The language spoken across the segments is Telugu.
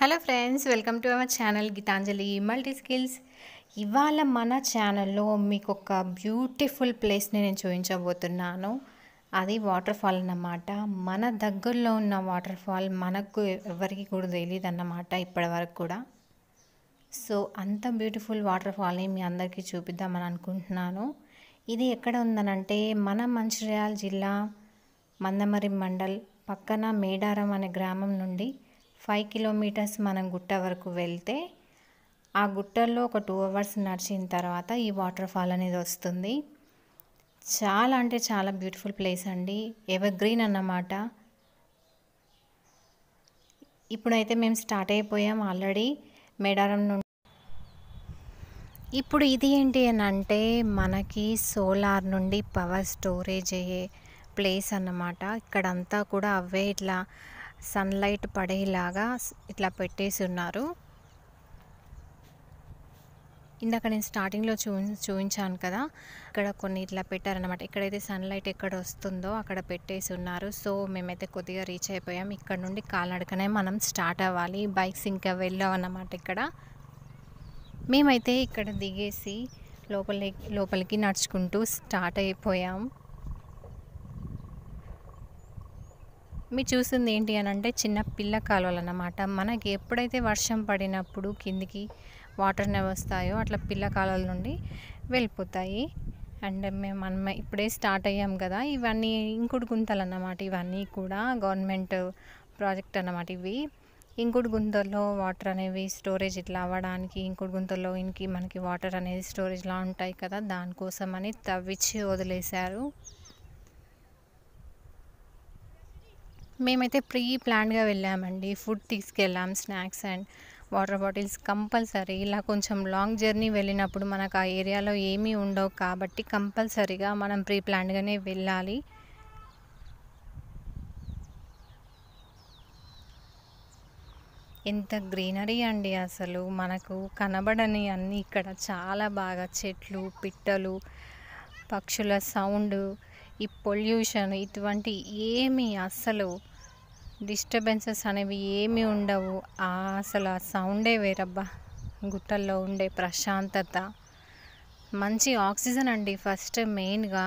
hello friends welcome to our channel Geetanjali multi skills ఇవాళ మన ఛానల్లో మీకు ఒక బ్యూటిఫుల్ ప్లేస్ని నేను చూపించబోతున్నాను అది వాటర్ ఫాల్ అన్నమాట మన దగ్గరలో ఉన్న వాటర్ ఫాల్ మనకు ఎవరికి కూడా తెలియదు అన్నమాట ఇప్పటి వరకు కూడా సో అంత బ్యూటిఫుల్ వాటర్ ఫాల్ని మీ అందరికీ చూపిద్దామని అనుకుంటున్నాను ఇది ఎక్కడ ఉందనంటే మన మంచిర్యాల జిల్లా మందమరి మండల్ పక్కన మేడారం అనే గ్రామం నుండి ఫైవ్ కిలోమీటర్స్ మనం గుట్ట వరకు వెళ్తే ఆ గుట్టల్లో ఒక టూ అవర్స్ నడిచిన తర్వాత ఈ వాటర్ ఫాల్ అనేది వస్తుంది చాలా అంటే చాలా బ్యూటిఫుల్ ప్లేస్ అండి ఎవర్ గ్రీన్ అన్నమాట ఇప్పుడైతే మేము స్టార్ట్ అయిపోయాం ఆల్రెడీ మేడారం నుండి ఇప్పుడు ఇది ఏంటి అని అంటే మనకి సోలార్ నుండి పవర్ స్టోరేజ్ అయ్యే ప్లేస్ అన్నమాట ఇక్కడంతా కూడా అవే ఇట్లా సన్లైట్ పడేలాగా ఇట్లా పెట్టేసి ఉన్నారు ఇందాక నేను స్టార్టింగ్లో చూ చూపించాను కదా ఇక్కడ కొన్ని ఇట్లా పెట్టారనమాట ఎక్కడైతే సన్లైట్ ఎక్కడ వస్తుందో అక్కడ పెట్టేసి ఉన్నారు సో మేమైతే కొద్దిగా రీచ్ అయిపోయాం ఇక్కడ నుండి కాలనడకనే మనం స్టార్ట్ అవ్వాలి బైక్స్ ఇంకా వెళ్ళాం అన్నమాట ఇక్కడ మేమైతే ఇక్కడ దిగేసి లోపలి లోపలికి నడుచుకుంటూ స్టార్ట్ అయిపోయాం మీరు చూసింది ఏంటి అని అంటే చిన్న పిల్ల కాలువలు అన్నమాట మనకి ఎప్పుడైతే వర్షం పడినప్పుడు కిందికి వాటర్ నెవ్ వస్తాయో అట్లా పిల్ల కాలువల నుండి వెళ్ళిపోతాయి అండ్ మేము మనం ఇప్పుడే స్టార్ట్ అయ్యాం కదా ఇవన్నీ ఇంకుడు గుంతలు అన్నమాట ఇవన్నీ కూడా గవర్నమెంట్ ప్రాజెక్ట్ అన్నమాట ఇవి ఇంకుడు గుంతల్లో వాటర్ అనేవి స్టోరేజ్ ఇట్లా అవ్వడానికి ఇంకుడు గుంతల్లో ఇంకి మనకి వాటర్ అనేది స్టోరేజ్లా ఉంటాయి కదా దానికోసం అని తవ్విచ్చి వదిలేశారు మేమైతే ప్రీ ప్లాన్గా వెళ్ళామండి ఫుడ్ తీసుకెళ్ళాం snacks and water bottles compulsory ఇలా కొంచెం లాంగ్ జర్నీ వెళ్ళినప్పుడు మనకు ఆ ఏరియాలో ఏమీ ఉండవు కాబట్టి కంపల్సరీగా మనం ప్రీ ప్లాన్గానే వెళ్ళాలి ఎంత గ్రీనరీ అండి అసలు మనకు కనబడని అన్నీ ఇక్కడ చాలా బాగా చెట్లు పిట్టలు పక్షుల సౌండ్ ఈ పొల్యూషన్ ఇటువంటి ఏమి అసలు డిస్టర్బెన్సెస్ అనేవి ఏమి ఉండవు అసలు ఆ సౌండే వేరబ్బా గుట్టల్లో ఉండే ప్రశాంతత మంచి ఆక్సిజన్ అండి ఫస్ట్ మెయిన్గా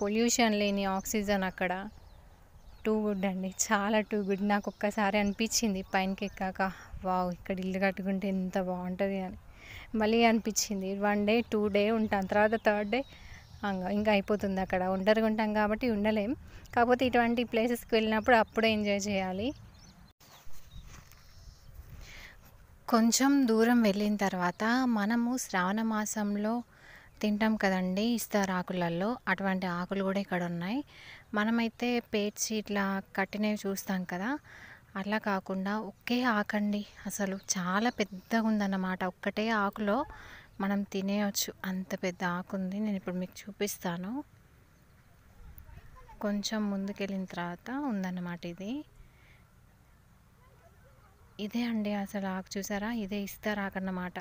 పొల్యూషన్ లేని ఆక్సిజన్ అక్కడ టూ గుడ్ అండి చాలా టూ గుడ్ నాకు ఒక్కసారి అనిపించింది పైనకి ఎక్కాక వావ్ ఇక్కడ ఇల్లు కట్టుకుంటే ఎంత బాగుంటుంది అని మళ్ళీ అనిపించింది వన్ డే టూ డే ఉంటాను తర్వాత థర్డ్ డే ఇంకా అయిపోతుంది అక్కడ ఒంటరిగా ఉంటాం కాబట్టి ఉండలేం కాకపోతే ఇటువంటి ప్లేసెస్కి వెళ్ళినప్పుడు అప్పుడే ఎంజాయ్ చేయాలి కొంచెం దూరం వెళ్ళిన తర్వాత మనము శ్రావణ మాసంలో తింటాం కదండి ఇస్తారు ఆకులలో అటువంటి ఆకులు కూడా ఇక్కడ ఉన్నాయి మనమైతే పేర్చి ఇట్లా కట్టినవి చూస్తాం కదా అలా కాకుండా ఒకే ఆకండి అసలు చాలా పెద్దగా ఉందన్నమాట ఒక్కటే ఆకులో మనం తినేయచ్చు అంత పెద్ద ఆకు ఉంది నేను ఇప్పుడు మీకు చూపిస్తాను కొంచెం ముందుకెళ్ళిన తర్వాత ఉందన్నమాట ఇది ఇదే అండి అసలు ఆకు చూసారా ఇదే ఇస్తారాకు అన్నమాట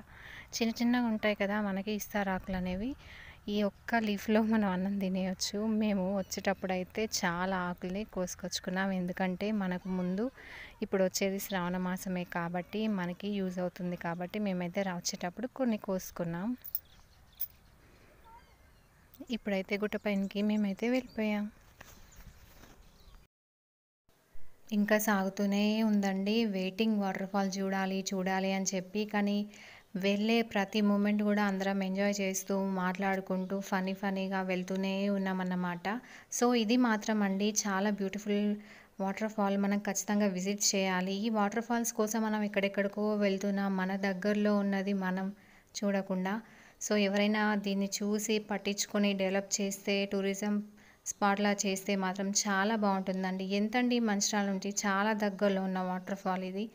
చిన్న చిన్నగా ఉంటాయి కదా మనకి ఇస్తారాకులు అనేవి ఈ ఒక్క లీఫ్లో మనం అన్నం తినేయచ్చు మేము వచ్చేటప్పుడు అయితే చాలా ఆకుల్ని కోసుకొచ్చుకున్నాం ఎందుకంటే మనకు ముందు ఇప్పుడు వచ్చేది శ్రావణ మాసమే కాబట్టి మనకి యూజ్ అవుతుంది కాబట్టి మేమైతే వచ్చేటప్పుడు కొన్ని కోసుకున్నాం ఇప్పుడైతే గుట్టపైనకి మేమైతే వెళ్ళిపోయాం ఇంకా సాగుతూనే ఉందండి వెయిటింగ్ వాటర్ఫాల్ చూడాలి చూడాలి అని చెప్పి కానీ వెళ్ళే ప్రతి మూమెంట్ కూడా అందరం ఎంజాయ్ చేస్తూ మాట్లాడుకుంటూ ఫనీ ఫనీగా వెళ్తూనే ఉన్నామన్నమాట సో ఇది మాత్రం అండి చాలా బ్యూటిఫుల్ వాటర్ ఫాల్ మనం ఖచ్చితంగా విజిట్ చేయాలి ఈ వాటర్ ఫాల్స్ కోసం మనం ఎక్కడెక్కడికో వెళ్తున్నాం మన దగ్గరలో ఉన్నది మనం చూడకుండా సో ఎవరైనా దీన్ని చూసి పట్టించుకొని డెవలప్ చేస్తే టూరిజం స్పాట్లా చేస్తే మాత్రం చాలా బాగుంటుందండి ఎంతండి మంచిర్యాల ఉంటే చాలా దగ్గరలో ఉన్న వాటర్ ఫాల్ ఇది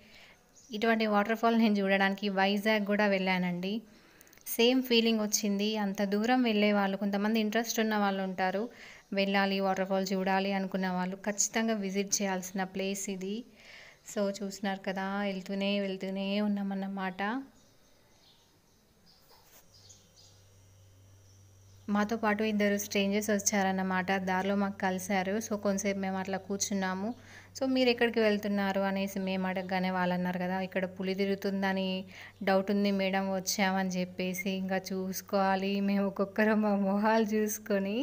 ఇటువంటి వాటర్ ఫాల్ నేను చూడడానికి వైజాగ్ కూడా వెళ్ళానండి సేమ్ ఫీలింగ్ వచ్చింది అంత దూరం వెళ్ళే వాళ్ళు కొంతమంది ఇంట్రెస్ట్ ఉన్న వాళ్ళు ఉంటారు వెళ్ళాలి వాటర్ ఫాల్ చూడాలి అనుకున్న వాళ్ళు ఖచ్చితంగా విజిట్ చేయాల్సిన ప్లేస్ ఇది సో చూసినారు కదా వెళ్తూనే వెళ్తూనే ఉన్నామన్నమాట మాతో పాటు ఇద్దరు స్ట్రేంజర్స్ వచ్చారన్నమాట దారిలో మాకు కలిశారు సో కొంతసేపు మేము అట్లా కూర్చున్నాము సో మీరు ఎక్కడికి వెళ్తున్నారు అనేసి మేము అడగగానే వాళ్ళు అన్నారు కదా ఇక్కడ పులి తిరుగుతుందని డౌట్ ఉంది మేడం వచ్చామని చెప్పేసి ఇంకా చూసుకోవాలి మేము ఒక్కొక్కరు మా మొహాలు చూసుకొని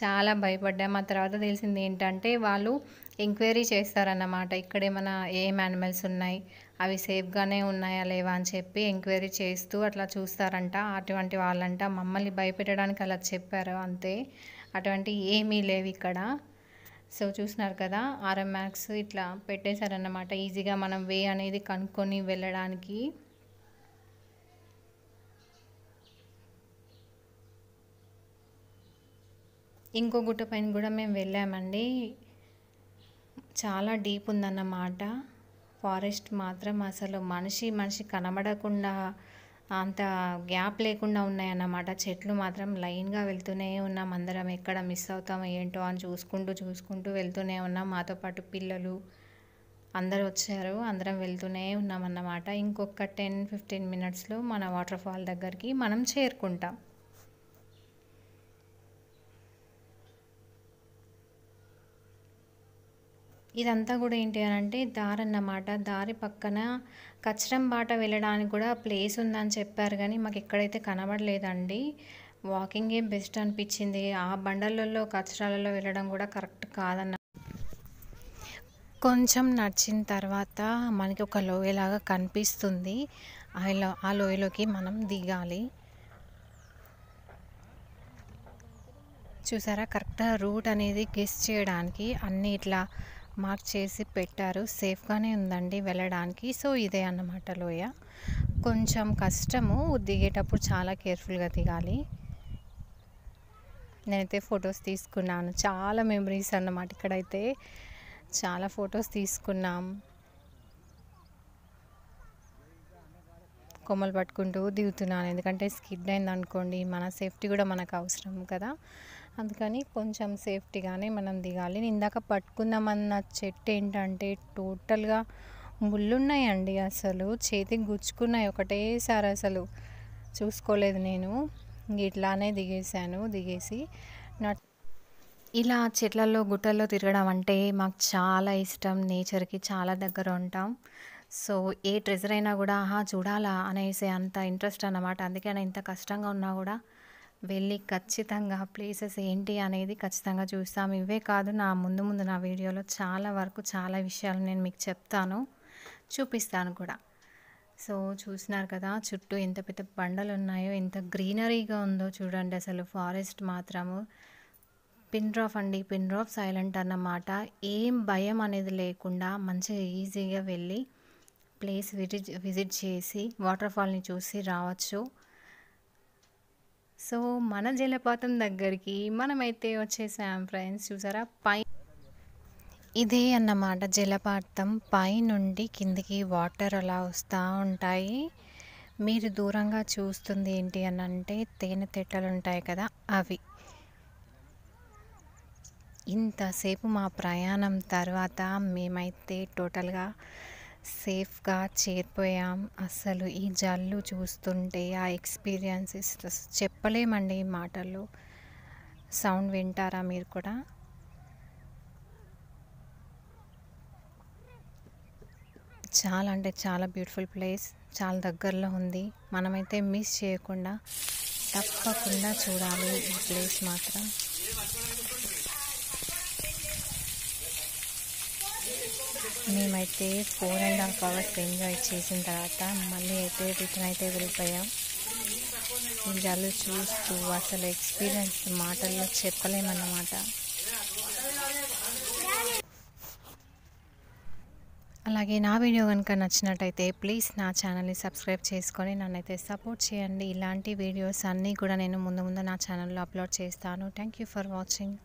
చాలా భయపడ్డాము ఆ తర్వాత తెలిసింది ఏంటంటే వాళ్ళు ఎంక్వైరీ చేస్తారన్నమాట ఇక్కడ ఏమైనా ఏం యానిమల్స్ ఉన్నాయి అవి సేఫ్గానే ఉన్నాయా లేవా అని చెప్పి ఎంక్వైరీ చేస్తూ అట్లా చూస్తారంట అటువంటి వాళ్ళంట మమ్మల్ని భయపెట్టడానికి అలా చెప్పారు అంతే అటువంటి ఏమీ లేవు ఇక్కడ సో చూసినారు కదా ఆర్ఎం మ్యాక్స్ ఇట్లా పెట్టేశారన్నమాట ఈజీగా మనం వే అనేది కనుక్కొని వెళ్ళడానికి ఇంకో గుట్ట పైన కూడా మేము వెళ్ళామండి చాలా డీప్ ఉందన్నమాట ఫారెస్ట్ మాత్రం అసలు మనిషి మనిషి కనబడకుండా అంత గ్యాప్ లేకుండా ఉన్నాయన్నమాట చెట్లు మాత్రం లైన్గా వెళ్తూనే ఉన్నాం అందరం ఎక్కడ మిస్ అవుతాం ఏంటో అని చూసుకుంటూ చూసుకుంటూ వెళ్తూనే ఉన్నాం మాతో పాటు పిల్లలు అందరూ వచ్చారు అందరం వెళ్తూనే ఉన్నామన్నమాట ఇంకొక టెన్ ఫిఫ్టీన్ మినిట్స్లో మన వాటర్ ఫాల్ దగ్గరికి మనం చేరుకుంటాం ఇదంతా కూడా ఏంటి అని అంటే దారి అన్నమాట దారి పక్కన కచ్చరం బాట వెళ్ళడానికి కూడా ప్లేస్ ఉందని చెప్పారు కానీ మాకు ఎక్కడైతే కనబడలేదండి వాకింగే బెస్ట్ అనిపించింది ఆ బండలలో కచ్చరాలలో వెళ్ళడం కూడా కరెక్ట్ కాదన్న కొంచెం నడిచిన తర్వాత మనకి ఒక లోయలాగా కనిపిస్తుంది ఆ లోయలోకి మనం దిగాలి చూసారా కరెక్ట్ రూట్ అనేది గెస్ట్ చేయడానికి అన్ని ఇట్లా మార్క్ చేసి పెట్టారు సేఫ్గానే ఉందండి వెళ్ళడానికి సో ఇదే అన్నమాట లోయ కొంచెం కష్టము దిగేటప్పుడు చాలా కేర్ఫుల్గా దిగాలి నేనైతే ఫొటోస్ తీసుకున్నాను చాలా మెమరీస్ అన్నమాట ఇక్కడైతే చాలా ఫొటోస్ తీసుకున్నాం కొమ్మలు పట్టుకుంటూ దిగుతున్నాను ఎందుకంటే స్కిడ్ అయింది అనుకోండి మన సేఫ్టీ కూడా మనకు అవసరం కదా అందుకని కొంచెం సేఫ్టీగానే మనం దిగాలి ఇందాక పట్టుకుందామన్న చెట్టు ఏంటంటే టోటల్గా ముళ్ళున్నాయండి అసలు చేతికి గుచ్చుకున్నాయి ఒకటేసారి అసలు చూసుకోలేదు నేను ఇట్లానే దిగేశాను దిగేసి నా ఇలా చెట్లలో గుట్టల్లో తిరగడం అంటే మాకు చాలా ఇష్టం నేచర్కి చాలా దగ్గర ఉంటాం సో ఏ ట్రెజర్ అయినా కూడా ఆహా చూడాలా అనేసి అంత ఇంట్రెస్ట్ అన్నమాట అందుకే ఇంత కష్టంగా ఉన్నా కూడా వెళ్ళి ఖచ్చితంగా ప్లేసెస్ ఏంటి అనేది ఖచ్చితంగా చూస్తాం ఇవే కాదు నా ముందు ముందు నా వీడియోలో చాలా వరకు చాలా విషయాలు నేను మీకు చెప్తాను చూపిస్తాను కూడా సో చూసినారు కదా చుట్టూ ఎంత పెద్ద బండలు ఉన్నాయో ఎంత గ్రీనరీగా ఉందో చూడండి అసలు ఫారెస్ట్ మాత్రము పిన్ డ్రాఫ్ అండి పిన్ డ్రాప్ సైలెంట్ అన్నమాట ఏం భయం అనేది లేకుండా మంచిగా ఈజీగా వెళ్ళి ప్లేస్ విజిట్ విజిట్ చేసి వాటర్ఫాల్ని చూసి రావచ్చు సో మన జలపాతం దగ్గరికి మనమైతే వచ్చేసాం ఫ్రెండ్స్ చూసారా పై ఇదే అన్నమాట జలపాతం పై నుండి కిందికి వాటర్ అలా వస్తూ ఉంటాయి మీరు దూరంగా చూస్తుంది ఏంటి అని అంటే తేనె తిట్టలు ఉంటాయి కదా అవి ఇంతసేపు మా ప్రయాణం తర్వాత మేమైతే టోటల్గా సేఫ్గా చేరిపోయాం అసలు ఈ జల్లు చూస్తుంటే ఆ ఎక్స్పీరియన్సెస్ చెప్పలేమండి ఈ మాటలు సౌండ్ వింటారా మీరు కూడా చాలా అంటే చాలా బ్యూటిఫుల్ ప్లేస్ చాలా దగ్గరలో ఉంది మనమైతే మిస్ చేయకుండా తప్పకుండా చూడాలి ఈ ప్లేస్ మాత్రం మేమైతే four and half hours enjoy చేసిన తర్వాత మళ్ళీ అయితే రిటర్న్ అయితే వెళ్ళిపోయాం నిజాలు చూస్తూ అసలు ఎక్స్పీరియన్స్ మాటల్లో చెప్పలేమన్నమాట అలాగే నా వీడియో కనుక నచ్చినట్టయితే ప్లీజ్ నా ఛానల్ని సబ్స్క్రైబ్ చేసుకొని నన్ను అయితే సపోర్ట్ చేయండి ఇలాంటి వీడియోస్ అన్నీ కూడా నేను ముందు ముందు నా ఛానల్లో అప్లోడ్ చేస్తాను థ్యాంక్ ఫర్ వాచింగ్